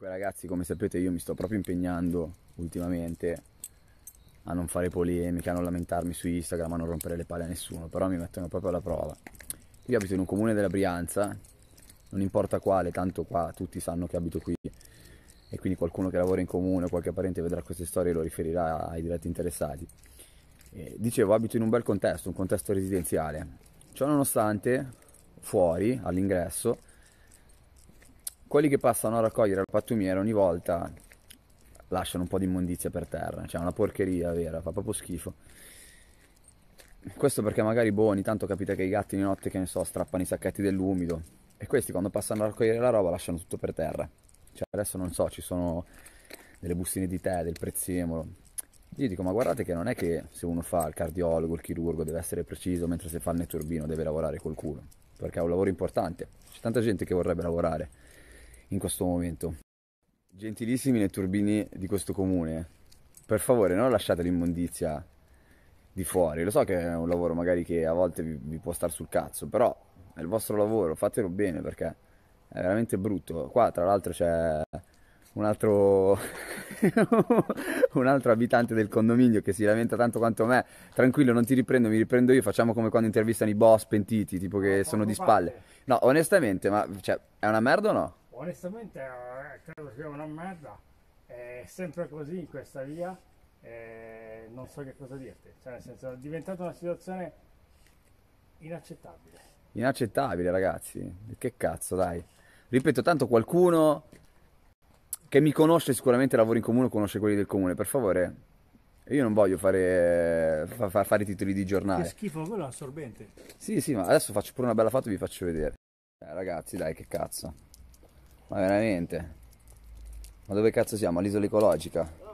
Comunque ragazzi, come sapete io mi sto proprio impegnando ultimamente a non fare polemiche, a non lamentarmi su Instagram, a non rompere le palle a nessuno, però mi mettono proprio alla prova. Io abito in un comune della Brianza, non importa quale, tanto qua tutti sanno che abito qui e quindi qualcuno che lavora in comune o qualche parente vedrà queste storie e lo riferirà ai diretti interessati. E eh, dicevo, abito in un bel contesto, un contesto residenziale. Ciò nonostante, fuori, all'ingresso, quelli che passano a raccogliere la pattumiera ogni volta lasciano un po' di immondizia per terra, cioè una porcheria vera, fa proprio schifo. Questo perché magari, boh, ogni tanto capita che i gatti di notte, che ne so, strappano i sacchetti dell'umido e questi quando passano a raccogliere la roba lasciano tutto per terra. Cioè adesso non so, ci sono delle bustine di tè, del prezzemolo. Io dico, ma guardate che non è che se uno fa il cardiologo, il chirurgo, deve essere preciso, mentre se fa il netturbino deve lavorare col culo, perché è un lavoro importante. C'è tanta gente che vorrebbe lavorare in questo momento. Gentilissimi le netturbini di questo comune, per favore non lasciate l'immondizia di fuori. Lo so che è un lavoro magari che a volte vi, vi può stare sul cazzo, però è il vostro lavoro, fatelo bene perché è veramente brutto. Qua tra l'altro c'è un altro un altro abitante del condominio che si lamenta tanto quanto me tranquillo non ti riprendo mi riprendo io facciamo come quando intervistano i boss pentiti tipo che sono di spalle no onestamente ma cioè, è una merda o no? onestamente eh, credo sia una merda, è sempre così in questa via, eh, non so che cosa dirti, cioè nel senso è diventata una situazione inaccettabile. Inaccettabile ragazzi, che cazzo dai. Ripeto, tanto qualcuno che mi conosce sicuramente lavora in comune, conosce quelli del comune, per favore. Io non voglio fare, fa, fa, fare titoli di giornale. Che schifo, quello è assorbente. Sì, sì, ma adesso faccio pure una bella foto e vi faccio vedere. Eh, ragazzi, dai, che cazzo. Ma veramente? Ma dove cazzo siamo? All'isola ecologica?